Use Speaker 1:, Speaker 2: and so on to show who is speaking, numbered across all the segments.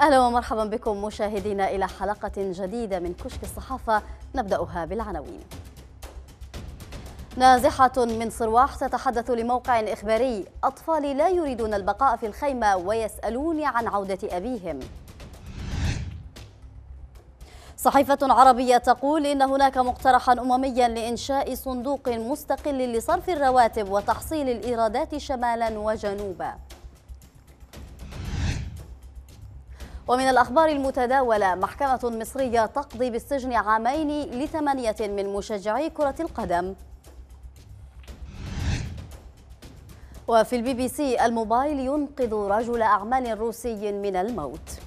Speaker 1: أهلا ومرحبا بكم مشاهدينا إلى حلقة جديدة من كشك الصحافة نبدأها بالعناوين نازحة من صرواح تتحدث لموقع إخباري أطفال لا يريدون البقاء في الخيمة ويسألون عن عودة أبيهم صحيفة عربية تقول إن هناك مقترحا أمميا لإنشاء صندوق مستقل لصرف الرواتب وتحصيل الإيرادات شمالا وجنوبا ومن الأخبار المتداولة محكمة مصرية تقضي بالسجن عامين لثمانية من مشجعي كرة القدم وفي البي بي سي الموبايل ينقذ رجل أعمال روسي من الموت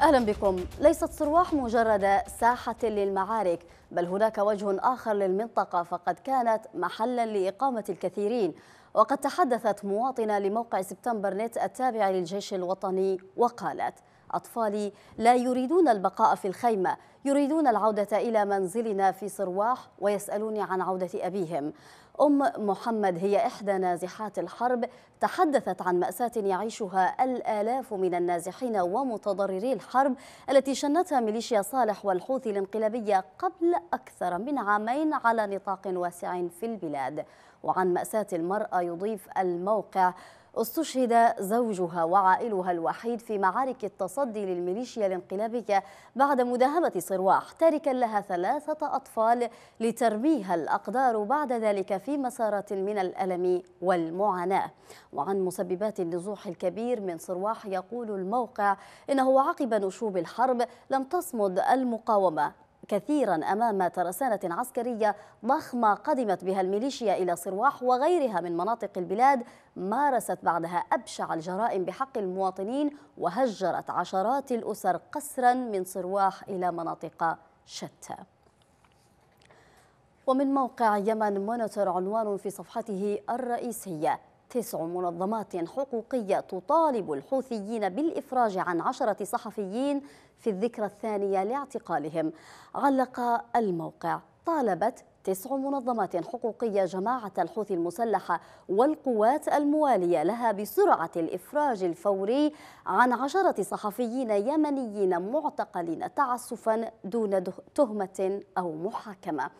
Speaker 1: أهلا بكم ليست صرواح مجرد ساحة للمعارك بل هناك وجه آخر للمنطقة فقد كانت محلا لإقامة الكثيرين وقد تحدثت مواطنة لموقع سبتمبر نت التابع للجيش الوطني وقالت أطفالي لا يريدون البقاء في الخيمة يريدون العودة إلى منزلنا في صرواح ويسألوني عن عودة أبيهم أم محمد هي إحدى نازحات الحرب تحدثت عن مأساة يعيشها الآلاف من النازحين ومتضرري الحرب التي شنتها ميليشيا صالح والحوثي الانقلابية قبل أكثر من عامين على نطاق واسع في البلاد وعن مأساة المرأة يضيف الموقع استشهد زوجها وعائلها الوحيد في معارك التصدي للميليشيا الانقلابية بعد مداهمة صرواح تاركا لها ثلاثة أطفال لترميها الأقدار بعد ذلك في مسارات من الألم والمعاناة وعن مسببات النزوح الكبير من صرواح يقول الموقع إنه عقب نشوب الحرب لم تصمد المقاومة كثيرا أمام ترسانة عسكرية ضخمة قدمت بها الميليشيا إلى صرواح وغيرها من مناطق البلاد مارست بعدها أبشع الجرائم بحق المواطنين وهجرت عشرات الأسر قسرا من صرواح إلى مناطق شتى ومن موقع يمن مونيتور عنوان في صفحته الرئيسية تسع منظمات حقوقية تطالب الحوثيين بالإفراج عن عشرة صحفيين في الذكرى الثانية لاعتقالهم علق الموقع طالبت تسع منظمات حقوقية جماعة الحوثي المسلحة والقوات الموالية لها بسرعة الإفراج الفوري عن عشرة صحفيين يمنيين معتقلين تعسفا دون تهمة أو محاكمة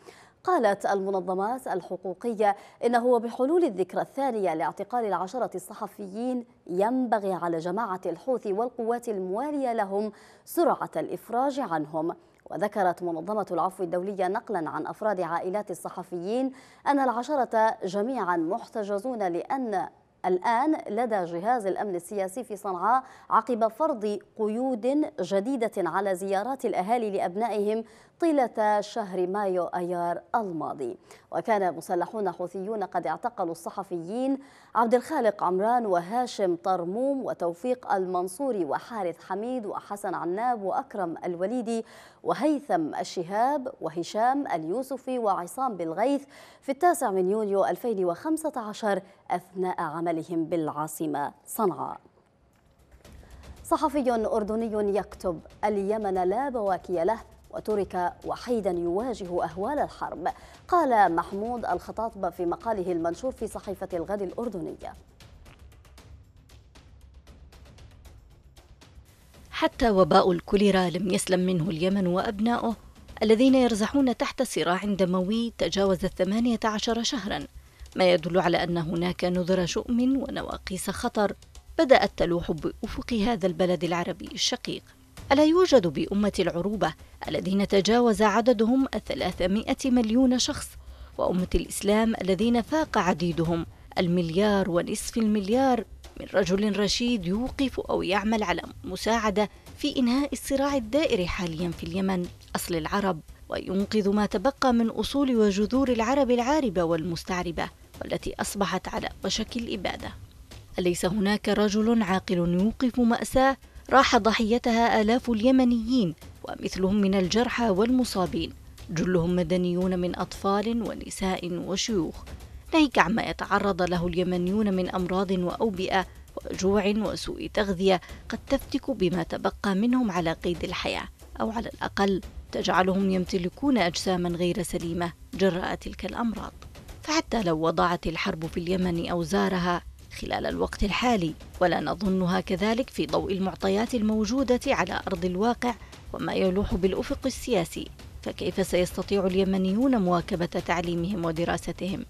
Speaker 1: قالت المنظمات الحقوقية إنه بحلول الذكرى الثانية لاعتقال العشرة الصحفيين ينبغي على جماعة الحوثي والقوات الموالية لهم سرعة الإفراج عنهم وذكرت منظمة العفو الدولية نقلا عن أفراد عائلات الصحفيين أن العشرة جميعا محتجزون لأن الآن لدى جهاز الأمن السياسي في صنعاء عقب فرض قيود جديدة على زيارات الأهالي لأبنائهم طيلة شهر مايو أيار الماضي وكان مسلحون حوثيون قد اعتقلوا الصحفيين عبد الخالق عمران وهاشم طرموم وتوفيق المنصوري وحارث حميد وحسن عناب وأكرم الوليدي وهيثم الشهاب وهشام اليوسفي وعصام بالغيث في التاسع من يوليو 2015 أثناء عملهم بالعاصمة صنعاء صحفي أردني يكتب اليمن لا بواكي له وترك وحيدا يواجه أهوال الحرب قال محمود الخطاطب في مقاله المنشور في صحيفة الغد الأردنية
Speaker 2: حتى وباء الكوليرا لم يسلم منه اليمن وأبناؤه الذين يرزحون تحت صراع دموي تجاوز الثمانية عشر شهرا ما يدل على أن هناك نذر شؤم ونواقيس خطر بدأت تلوح بأفق هذا البلد العربي الشقيق ألا يوجد بأمة العروبة الذين تجاوز عددهم 300 مليون شخص وأمة الإسلام الذين فاق عديدهم المليار ونصف المليار من رجل رشيد يوقف أو يعمل على مساعدة في إنهاء الصراع الدائر حاليا في اليمن أصل العرب وينقذ ما تبقى من أصول وجذور العرب العاربة والمستعربة والتي أصبحت على وشك الإبادة أليس هناك رجل عاقل يوقف مأساة راح ضحيتها آلاف اليمنيين ومثلهم من الجرحى والمصابين جلهم مدنيون من أطفال ونساء وشيوخ ناهيك عما يتعرض له اليمنيون من أمراض وأوبئة وجوع وسوء تغذية قد تفتك بما تبقى منهم على قيد الحياة أو على الأقل تجعلهم يمتلكون أجساما غير سليمة جراء تلك الأمراض فحتى لو وضعت الحرب في اليمن أوزارها خلال الوقت الحالي ولا نظنها كذلك في ضوء المعطيات الموجودة على أرض الواقع وما يلوح بالأفق السياسي فكيف سيستطيع اليمنيون مواكبة تعليمهم ودراستهم؟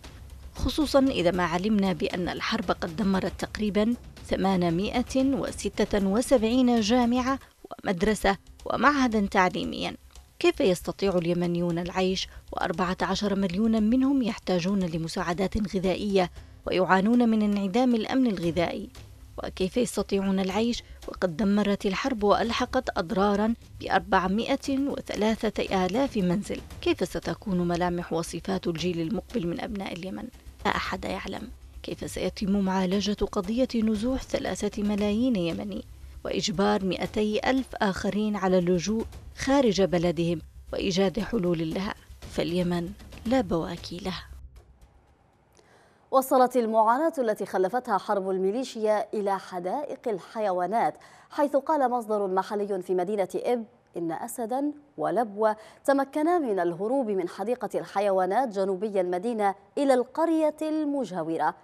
Speaker 2: خصوصا إذا ما علمنا بأن الحرب قد دمرت تقريبا 876 جامعة ومدرسة ومعهدا تعليميا كيف يستطيع اليمنيون العيش و14 مليونا منهم يحتاجون لمساعدات غذائية ويعانون من انعدام الأمن الغذائي وكيف يستطيعون العيش وقد دمرت الحرب وألحقت أضرارا بأربعمائة وثلاثة آلاف منزل كيف ستكون ملامح وصفات الجيل المقبل من أبناء اليمن؟ لا أحد يعلم كيف سيتم معالجة قضية نزوح ثلاثة ملايين يمني وإجبار مئتي ألف آخرين على اللجوء خارج بلدهم وإيجاد حلول لها فاليمن لا بواكي لها
Speaker 1: وصلت المعاناة التي خلفتها حرب الميليشيا إلى حدائق الحيوانات حيث قال مصدر محلي في مدينة إب إن أسدا ولبوة تمكنا من الهروب من حديقة الحيوانات جنوبي المدينة إلى القرية المجاورة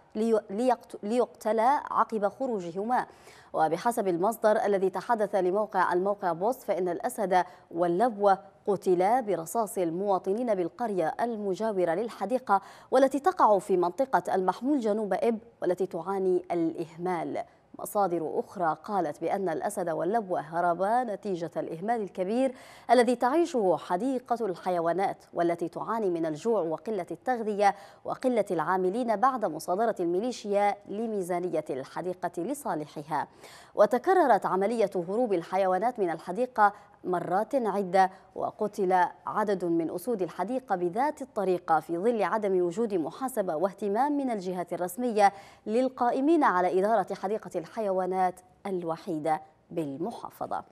Speaker 1: ليقتلا عقب خروجهما وبحسب المصدر الذي تحدث لموقع الموقع بوست فإن الأسد واللبوة قتلا برصاص المواطنين بالقرية المجاورة للحديقة والتي تقع في منطقة المحمول جنوب إب والتي تعاني الإهمال مصادر أخرى قالت بأن الأسد واللبوة هربا نتيجة الإهمال الكبير الذي تعيشه حديقة الحيوانات والتي تعاني من الجوع وقلة التغذية وقلة العاملين بعد مصادرة الميليشيا لميزانية الحديقة لصالحها وتكررت عملية هروب الحيوانات من الحديقة مرات عدة وقتل عدد من أسود الحديقة بذات الطريقة في ظل عدم وجود محاسبة واهتمام من الجهات الرسمية للقائمين على إدارة حديقة الحيوانات الوحيدة بالمحافظة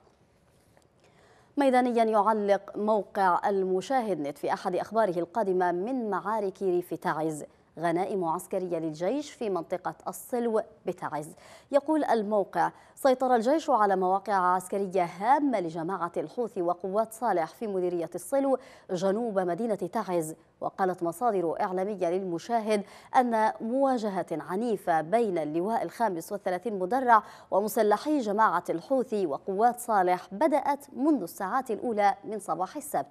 Speaker 1: ميدانيا يعلق موقع المشاهد نت في أحد أخباره القادمة من معارك ريف تعز غنائم عسكرية للجيش في منطقة الصلو بتعز يقول الموقع سيطر الجيش على مواقع عسكرية هامة لجماعة الحوثي وقوات صالح في مديرية الصلو جنوب مدينة تعز وقالت مصادر إعلامية للمشاهد أن مواجهة عنيفة بين اللواء الخامس والثلاثين مدرع ومسلحي جماعة الحوثي وقوات صالح بدأت منذ الساعات الأولى من صباح السبت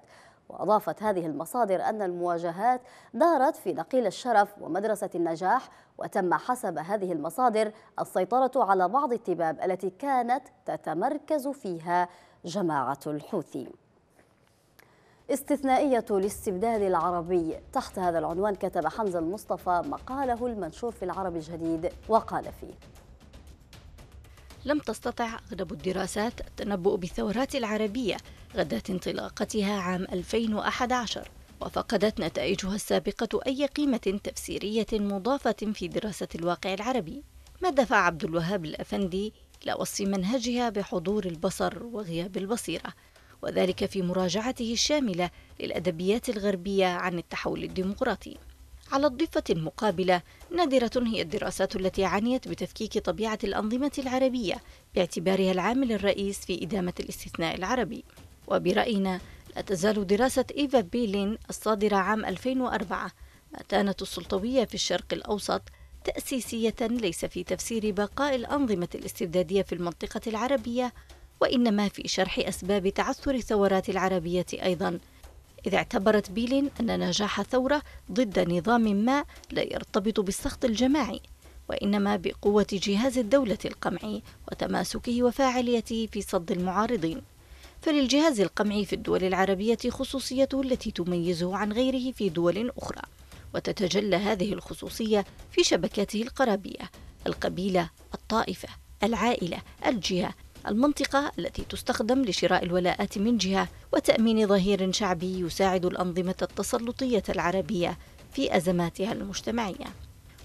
Speaker 1: وأضافت هذه المصادر أن المواجهات دارت في نقيل الشرف ومدرسة النجاح وتم حسب هذه المصادر السيطرة على بعض التباب التي كانت تتمركز فيها جماعة الحوثي استثنائية الاستبداد العربي تحت هذا العنوان كتب حمزة المصطفى مقاله المنشور في العرب الجديد وقال فيه
Speaker 2: لم تستطع أغلب الدراسات التنبؤ بالثورات العربية غدا انطلاقتها عام 2011 وفقدت نتائجها السابقة أي قيمة تفسيرية مضافة في دراسة الواقع العربي ما دفع عبد الوهاب الأفندي إلى وصف منهجها بحضور البصر وغياب البصيرة وذلك في مراجعته الشاملة للأدبيات الغربية عن التحول الديمقراطي على الضفة المقابلة نادرة هي الدراسات التي عنيت بتفكيك طبيعة الأنظمة العربية باعتبارها العامل الرئيس في إدامة الاستثناء العربي وبرأينا لا تزال دراسة إيفا بيلين الصادرة عام 2004 متانة السلطوية في الشرق الأوسط تأسيسية ليس في تفسير بقاء الأنظمة الاستبدادية في المنطقة العربية وإنما في شرح أسباب تعثر الثورات العربية أيضاً إذا اعتبرت بيلين أن نجاح ثورة ضد نظام ما لا يرتبط بالسخط الجماعي وإنما بقوة جهاز الدولة القمعي وتماسكه وفاعليته في صد المعارضين فللجهاز القمعي في الدول العربية خصوصيته التي تميزه عن غيره في دول أخرى وتتجلى هذه الخصوصية في شبكاته القرابية القبيلة الطائفة العائلة الجهة المنطقة التي تستخدم لشراء الولاءات من جهة وتأمين ظهير شعبي يساعد الأنظمة التسلطية العربية في أزماتها المجتمعية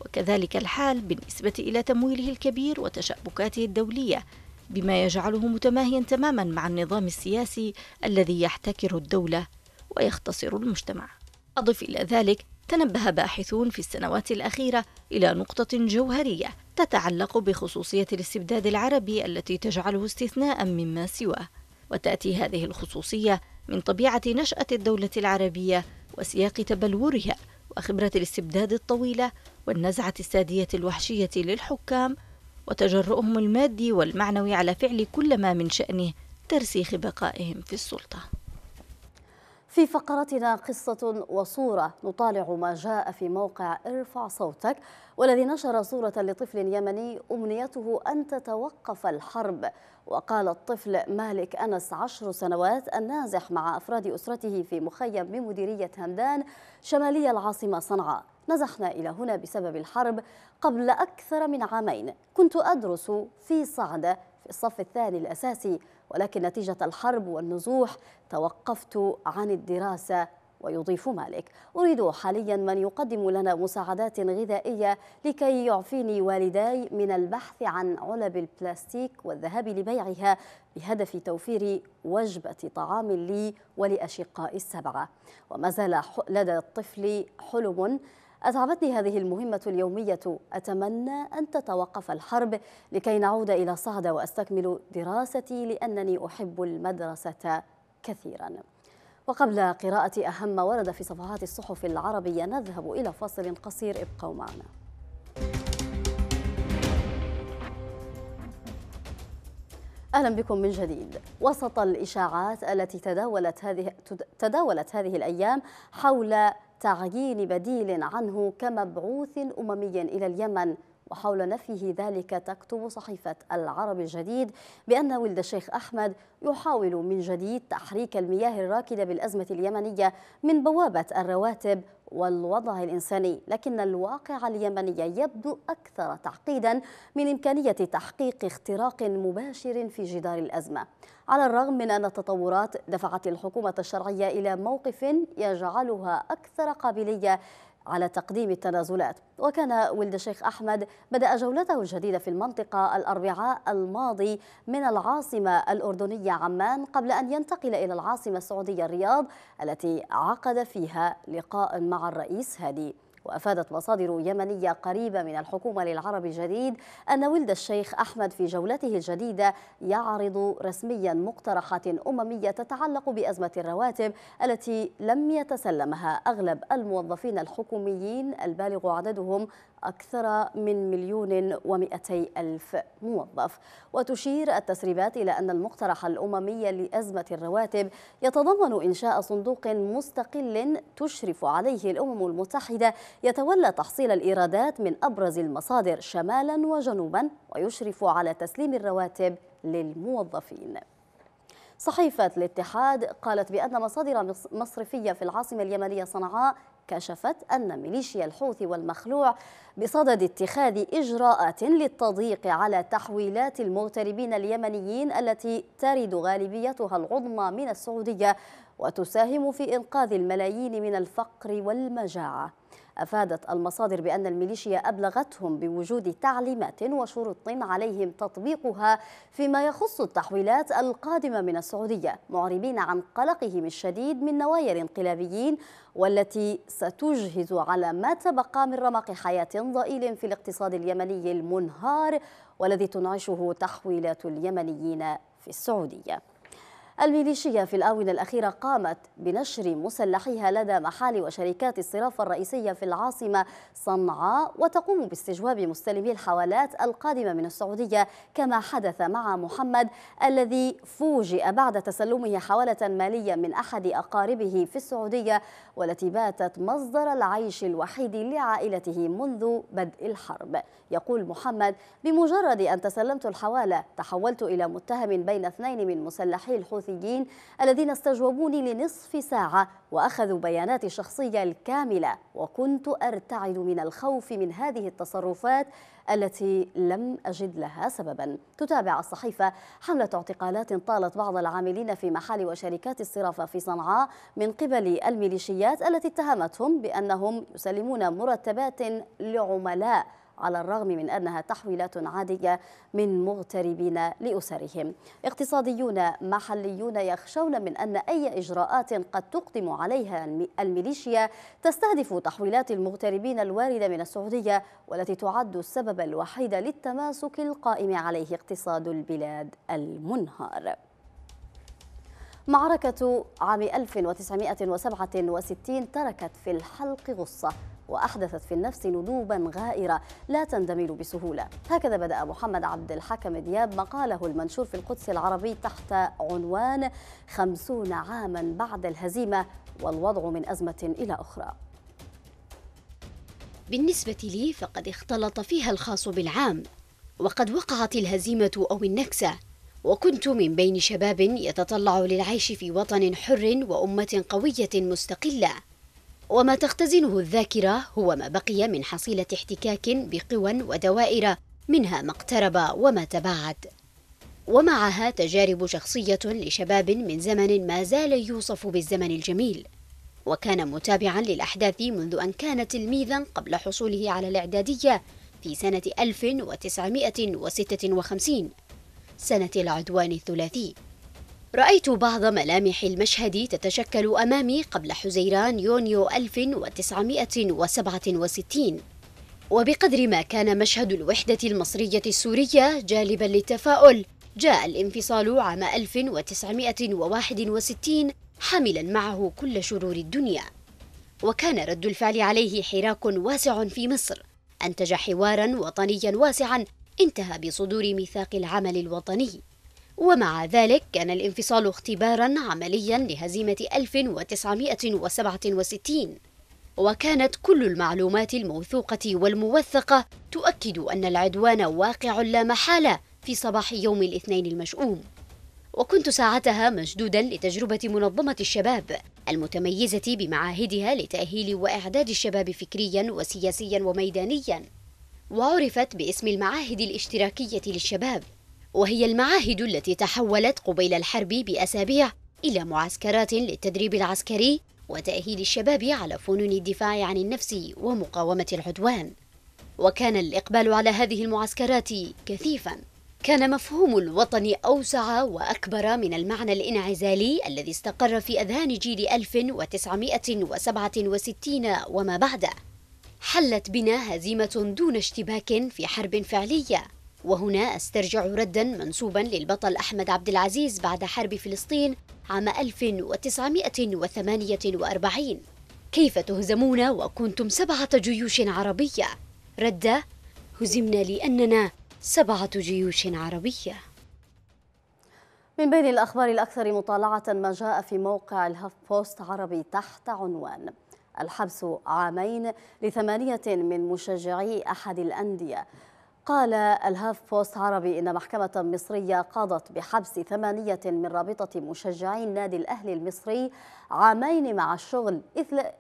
Speaker 2: وكذلك الحال بالنسبة إلى تمويله الكبير وتشابكاته الدولية بما يجعله متماهيا تماما مع النظام السياسي الذي يحتكر الدولة ويختصر المجتمع أضف إلى ذلك تنبه باحثون في السنوات الأخيرة إلى نقطة جوهرية تتعلق بخصوصية الاستبداد العربي التي تجعله استثناء مما سواه وتأتي هذه الخصوصية من طبيعة نشأة الدولة العربية وسياق تبلورها وخبرة الاستبداد الطويلة والنزعة السادية الوحشية للحكام وتجرؤهم المادي والمعنوي على فعل كل ما من شأنه ترسيخ بقائهم في السلطة
Speaker 1: في فقرتنا قصة وصورة نطالع ما جاء في موقع ارفع صوتك والذي نشر صورة لطفل يمني أمنيته أن تتوقف الحرب وقال الطفل مالك أنس عشر سنوات النازح مع أفراد أسرته في مخيم بمديرية همدان شمالي العاصمة صنعاء نزحنا إلى هنا بسبب الحرب قبل أكثر من عامين كنت أدرس في صعدة في الصف الثاني الأساسي ولكن نتيجة الحرب والنزوح توقفت عن الدراسة ويضيف مالك أريد حاليا من يقدم لنا مساعدات غذائية لكي يعفيني والداي من البحث عن علب البلاستيك والذهاب لبيعها بهدف توفير وجبة طعام لي ولأشقائي السبعة وما زال لدى الطفل حلم أتعبتني هذه المهمة اليومية أتمنى أن تتوقف الحرب لكي نعود إلى صعدة وأستكمل دراستي لأنني أحب المدرسة كثيرا وقبل قراءة أهم ما ورد في صفحات الصحف العربية نذهب إلى فاصل قصير ابقوا معنا اهلا بكم من جديد وسط الاشاعات التي تداولت هذه تداولت هذه الايام حول تعيين بديل عنه كمبعوث أممي إلى اليمن وحول نفيه ذلك تكتب صحيفة العرب الجديد بأن ولد الشيخ أحمد يحاول من جديد تحريك المياه الراكدة بالأزمة اليمنية من بوابة الرواتب والوضع الإنساني لكن الواقع اليمني يبدو أكثر تعقيدا من إمكانية تحقيق اختراق مباشر في جدار الأزمة على الرغم من أن التطورات دفعت الحكومة الشرعية إلى موقف يجعلها أكثر قابلية على تقديم التنازلات وكان ولد الشيخ أحمد بدأ جولته الجديدة في المنطقة الأربعاء الماضي من العاصمة الأردنية عمان قبل أن ينتقل إلى العاصمة السعودية الرياض التي عقد فيها لقاء مع الرئيس هادي وأفادت مصادر يمنية قريبة من الحكومة للعرب الجديد أن ولد الشيخ أحمد في جولته الجديدة يعرض رسميا مقترحات أممية تتعلق بأزمة الرواتب التي لم يتسلمها أغلب الموظفين الحكوميين البالغ عددهم أكثر من مليون ومئتي ألف موظف وتشير التسريبات إلى أن المقترح الأممي لأزمة الرواتب يتضمن إنشاء صندوق مستقل تشرف عليه الأمم المتحدة يتولى تحصيل الإيرادات من أبرز المصادر شمالا وجنوبا ويشرف على تسليم الرواتب للموظفين صحيفة الاتحاد قالت بأن مصادر مصرفية في العاصمة اليمنية صنعاء كشفت أن ميليشيا الحوثي والمخلوع بصدد اتخاذ إجراءات للتضييق على تحويلات المغتربين اليمنيين التي ترد غالبيتها العظمى من السعودية وتساهم في إنقاذ الملايين من الفقر والمجاعة أفادت المصادر بأن الميليشيا أبلغتهم بوجود تعليمات وشروط عليهم تطبيقها فيما يخص التحويلات القادمة من السعودية معربين عن قلقهم الشديد من نوايا الانقلابيين والتي ستجهز على ما تبقى من رمق حياة ضئيل في الاقتصاد اليمني المنهار والذي تنعشه تحويلات اليمنيين في السعودية الميليشيا في الآونة الأخيرة قامت بنشر مسلحيها لدى محال وشركات الصرافة الرئيسية في العاصمة صنعاء وتقوم باستجواب مستلمي الحوالات القادمة من السعودية كما حدث مع محمد الذي فوجئ بعد تسلمه حوالة مالية من أحد أقاربه في السعودية والتي باتت مصدر العيش الوحيد لعائلته منذ بدء الحرب يقول محمد بمجرد أن تسلمت الحوالة تحولت إلى متهم بين اثنين من مسلحي الحوثي الحوثيين الذين استجوبوني لنصف ساعة وأخذوا بياناتي الشخصية الكاملة وكنت أرتعد من الخوف من هذه التصرفات التي لم أجد لها سببا تتابع الصحيفة حملة اعتقالات طالت بعض العاملين في محال وشركات الصرافة في صنعاء من قبل الميليشيات التي اتهمتهم بأنهم يسلمون مرتبات لعملاء على الرغم من أنها تحويلات عادية من مغتربين لأسرهم اقتصاديون محليون يخشون من أن أي إجراءات قد تقدم عليها الميليشيا تستهدف تحويلات المغتربين الواردة من السعودية والتي تعد السبب الوحيد للتماسك القائم عليه اقتصاد البلاد المنهار معركة عام
Speaker 3: 1967
Speaker 1: تركت في الحلق غصة وأحدثت في النفس ندوبا غائرة لا تندمل بسهولة هكذا بدأ محمد عبد الحكم دياب مقاله المنشور في القدس العربي تحت عنوان خمسون عاما بعد الهزيمة والوضع من أزمة إلى أخرى
Speaker 4: بالنسبة لي فقد اختلط فيها الخاص بالعام وقد وقعت الهزيمة أو النكسة وكنت من بين شباب يتطلع للعيش في وطن حر وأمة قوية مستقلة وما تختزنه الذاكرة هو ما بقي من حصيلة احتكاك بقوى ودوائر منها ما اقترب وما تباعد ومعها تجارب شخصية لشباب من زمن ما زال يوصف بالزمن الجميل وكان متابعا للأحداث منذ أن كان تلميذا قبل حصوله على الإعدادية في سنة 1956 سنة العدوان الثلاثي رأيت بعض ملامح المشهد تتشكل أمامي قبل حزيران يونيو 1967 وبقدر ما كان مشهد الوحدة المصرية السورية جالبا للتفاؤل جاء الانفصال عام 1961 حاملا معه كل شرور الدنيا وكان رد الفعل عليه حراك واسع في مصر أنتج حوارا وطنيا واسعا انتهى بصدور ميثاق العمل الوطني ومع ذلك كان الانفصال اختبارا عمليا لهزيمة 1967 وكانت كل المعلومات الموثوقة والموثقة تؤكد أن العدوان واقع لا محالة في صباح يوم الاثنين المشؤوم وكنت ساعتها مشدودا لتجربة منظمة الشباب المتميزة بمعاهدها لتأهيل وإعداد الشباب فكريا وسياسيا وميدانيا وعرفت باسم المعاهد الاشتراكية للشباب وهي المعاهد التي تحولت قبيل الحرب بأسابيع إلى معسكرات للتدريب العسكري وتأهيل الشباب على فنون الدفاع عن النفس ومقاومة العدوان وكان الإقبال على هذه المعسكرات كثيفا كان مفهوم الوطن أوسع وأكبر من المعنى الانعزالي الذي استقر في أذهان جيل 1967 وما بعده حلت بنا هزيمة دون اشتباك في حرب فعلية وهنا استرجع ردا منسوبا للبطل أحمد عبد العزيز بعد حرب فلسطين عام 1948 كيف تهزمون وكنتم سبعة جيوش عربية رد هزمنا لأننا سبعة جيوش عربية
Speaker 1: من بين الأخبار الأكثر مطالعة ما جاء في موقع الهاف بوست عربي تحت عنوان الحبس عامين لثمانية من مشجعي أحد الأندية قال الهاف بوست عربي إن محكمة مصرية قاضت بحبس ثمانية من رابطة مشجعي النادي الأهلي المصري عامين مع الشغل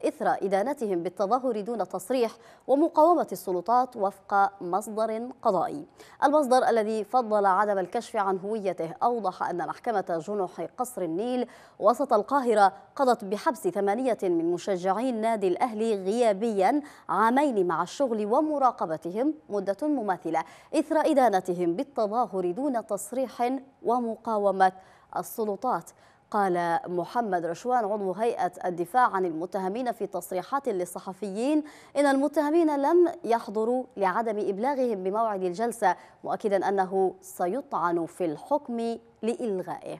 Speaker 1: إثر إدانتهم بالتظاهر دون تصريح ومقاومة السلطات وفق مصدر قضائي المصدر الذي فضل عدم الكشف عن هويته أوضح أن محكمة جنح قصر النيل وسط القاهرة قضت بحبس ثمانية من مشجعي النادي الأهلي غيابيا عامين مع الشغل ومراقبتهم مدة مماثلة إثر إدانتهم بالتظاهر دون تصريح ومقاومة السلطات قال محمد رشوان عضو هيئة الدفاع عن المتهمين في تصريحات للصحفيين إن المتهمين لم يحضروا لعدم إبلاغهم بموعد الجلسة مؤكدا أنه سيطعن في الحكم لإلغائه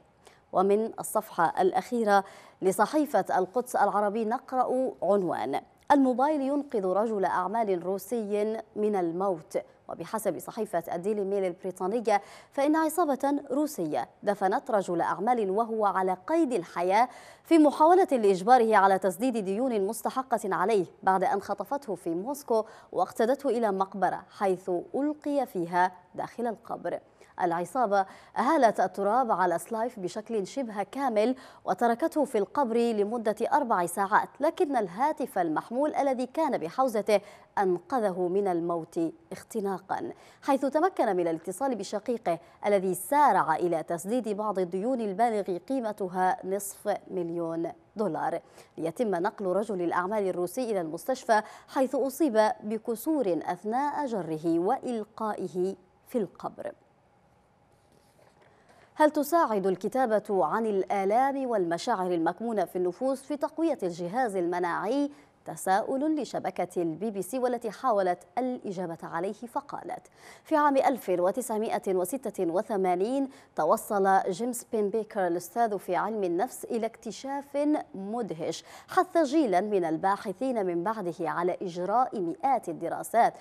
Speaker 1: ومن الصفحة الأخيرة لصحيفة القدس العربي نقرأ عنوان الموبايل ينقذ رجل أعمال روسي من الموت وبحسب صحيفة الديلي ميل البريطانية فإن عصابة روسية دفنت رجل أعمال وهو على قيد الحياة في محاولة لإجباره على تسديد ديون مستحقة عليه بعد أن خطفته في موسكو واقتدته إلى مقبرة حيث ألقي فيها داخل القبر العصابة أهالت التراب على سلايف بشكل شبه كامل وتركته في القبر لمدة أربع ساعات لكن الهاتف المحمول الذي كان بحوزته أنقذه من الموت اختناقا حيث تمكن من الاتصال بشقيقه الذي سارع إلى تسديد بعض الديون البالغ قيمتها نصف مليون دولار ليتم نقل رجل الأعمال الروسي إلى المستشفى حيث أصيب بكسور أثناء جره وإلقائه في القبر هل تساعد الكتابة عن الآلام والمشاعر المكمونة في النفوس في تقوية الجهاز المناعي تساؤل لشبكة البي بي سي والتي حاولت الإجابة عليه فقالت في عام 1986 توصل جيمس بين بيكر الأستاذ في علم النفس إلى اكتشاف مدهش حث جيلا من الباحثين من بعده على إجراء مئات الدراسات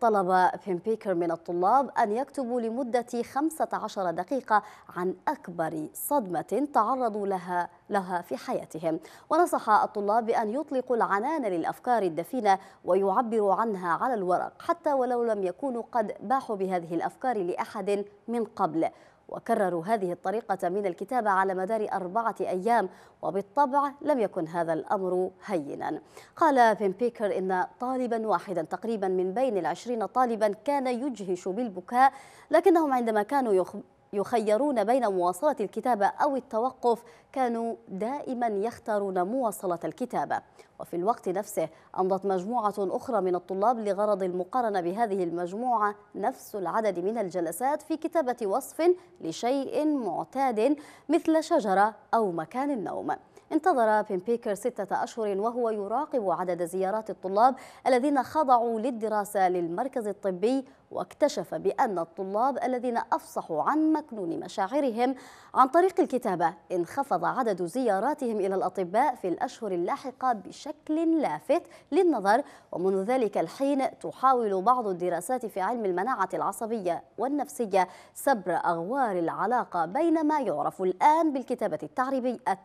Speaker 1: طلب بين بيكر من الطلاب أن يكتبوا لمدة 15 دقيقة عن أكبر صدمة تعرضوا لها لها في حياتهم ونصح الطلاب بأن يطلقوا العنان للأفكار الدفينة ويعبروا عنها على الورق حتى ولو لم يكونوا قد باحوا بهذه الأفكار لأحد من قبل وكرروا هذه الطريقة من الكتابة على مدار أربعة أيام وبالطبع لم يكن هذا الأمر هينا قال فين بيكر إن طالبا واحدا تقريبا من بين العشرين طالبا كان يجهش بالبكاء لكنهم عندما كانوا يخيرون بين مواصلة الكتابة أو التوقف كانوا دائما يختارون مواصلة الكتابة وفي الوقت نفسه أمضت مجموعة أخرى من الطلاب لغرض المقارنة بهذه المجموعة نفس العدد من الجلسات في كتابة وصف لشيء معتاد مثل شجرة أو مكان النوم انتظر بيمبيكر ستة أشهر وهو يراقب عدد زيارات الطلاب الذين خضعوا للدراسة للمركز الطبي واكتشف بأن الطلاب الذين أفصحوا عن مكنون مشاعرهم عن طريق الكتابة انخفض عدد زياراتهم إلى الأطباء في الأشهر اللاحقة بشكل لافت للنظر ومنذ ذلك الحين تحاول بعض الدراسات في علم المناعة العصبية والنفسية سبر أغوار العلاقة بين ما يعرف الآن بالكتابة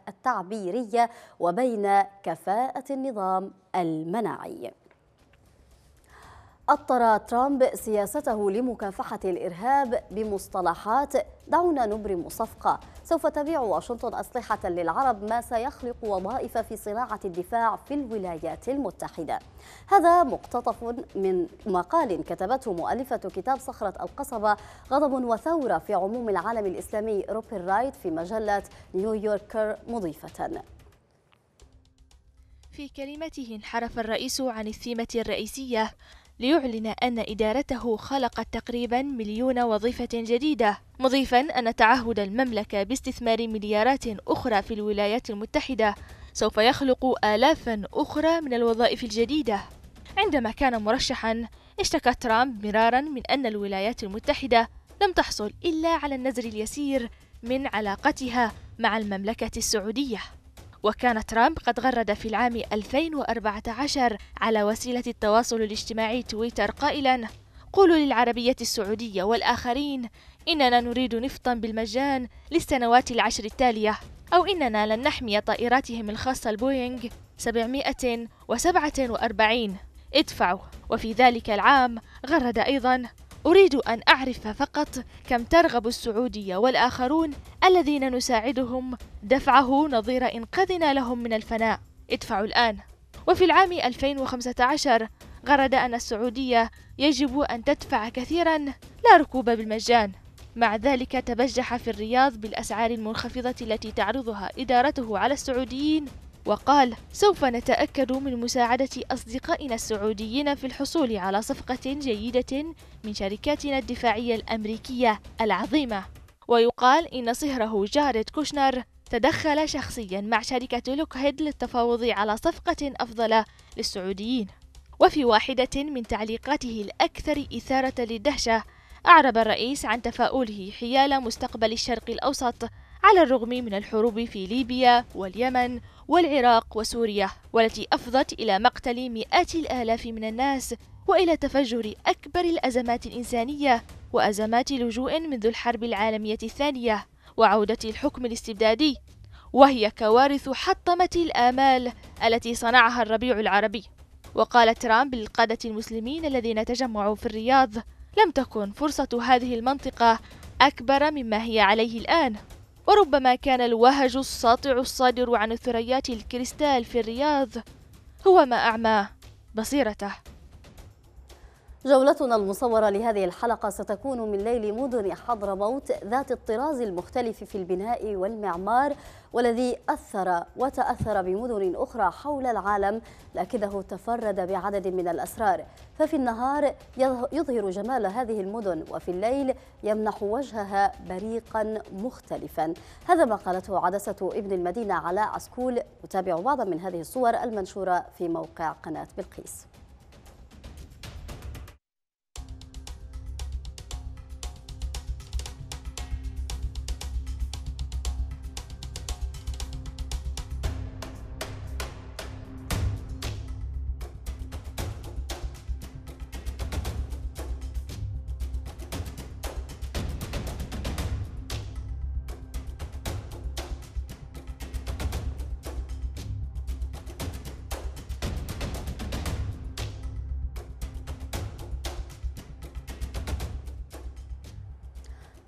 Speaker 1: التعبيرية وبين كفاءة النظام المناعي أطر ترامب سياسته لمكافحة الإرهاب بمصطلحات دعونا نبرم صفقة سوف تبيع واشنطن أسلحة للعرب ما سيخلق وظائف في صناعة الدفاع في الولايات المتحدة هذا مقتطف من مقال كتبته مؤلفة كتاب صخرة القصبة غضب وثورة في عموم العالم الإسلامي روبر رايت في مجلة نيويوركر مضيفة
Speaker 3: في كلمته انحرف الرئيس عن الثيمة الرئيسية ليعلن أن إدارته خلقت تقريبا مليون وظيفة جديدة مضيفا أن تعهد المملكة باستثمار مليارات أخرى في الولايات المتحدة سوف يخلق آلافا أخرى من الوظائف الجديدة عندما كان مرشحا اشتكى ترامب مرارا من أن الولايات المتحدة لم تحصل إلا على النزر اليسير من علاقتها مع المملكة السعودية وكان ترامب قد غرد في العام 2014 على وسيلة التواصل الاجتماعي تويتر قائلا قولوا للعربية السعودية والآخرين إننا نريد نفطا بالمجان للسنوات العشر التالية أو إننا لن نحمي طائراتهم الخاصة البوينغ 747 ادفعوا وفي ذلك العام غرد أيضا أريد أن أعرف فقط كم ترغب السعودية والآخرون الذين نساعدهم دفعه نظير إنقاذنا لهم من الفناء ادفعوا الآن وفي العام 2015 غرد أن السعودية يجب أن تدفع كثيرا لا ركوب بالمجان مع ذلك تبجح في الرياض بالأسعار المنخفضة التي تعرضها إدارته على السعوديين وقال سوف نتأكد من مساعدة أصدقائنا السعوديين في الحصول على صفقة جيدة من شركاتنا الدفاعية الأمريكية العظيمة ويقال إن صهره جارد كوشنر تدخل شخصيا مع شركة لوكهيد للتفاوض على صفقة أفضل للسعوديين وفي واحدة من تعليقاته الأكثر إثارة للدهشة أعرب الرئيس عن تفاؤله حيال مستقبل الشرق الأوسط على الرغم من الحروب في ليبيا واليمن والعراق وسوريا والتي أفضت إلى مقتل مئات الآلاف من الناس وإلى تفجر أكبر الأزمات الإنسانية وأزمات لجوء منذ الحرب العالمية الثانية وعودة الحكم الاستبدادي وهي كوارث حطمت الآمال التي صنعها الربيع العربي وقال ترامب للقادة المسلمين الذين تجمعوا في الرياض لم تكن فرصة هذه المنطقة أكبر مما هي عليه الآن وربما كان الوهج الساطع الصادر عن ثريات الكريستال في الرياض هو ما أعماه بصيرته جولتنا
Speaker 1: المصورة لهذه الحلقة ستكون من ليل مدن حضرموت ذات الطراز المختلف في البناء والمعمار والذي أثر وتأثر بمدن أخرى حول العالم لكنه تفرد بعدد من الأسرار ففي النهار يظهر جمال هذه المدن وفي الليل يمنح وجهها بريقا مختلفا هذا ما قالته عدسة ابن المدينة علاء عسكول نتابع بعضا من هذه الصور المنشورة في موقع قناة بلقيس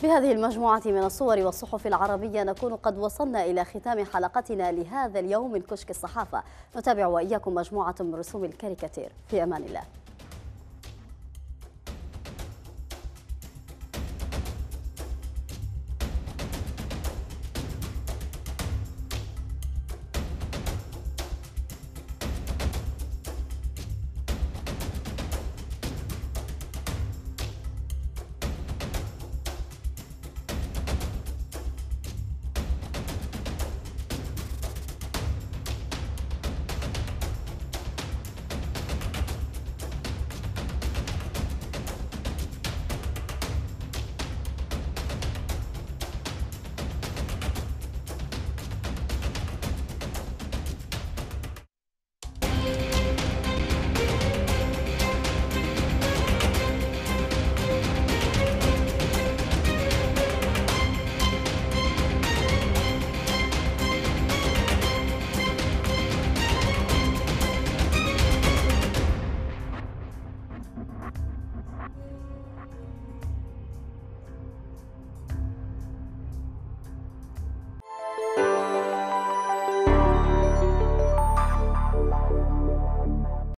Speaker 1: بهذه المجموعة من الصور والصحف العربية نكون قد وصلنا إلى ختام حلقتنا لهذا اليوم من كشك الصحافة نتابع وإياكم مجموعة من رسوم الكاريكاتير في أمان الله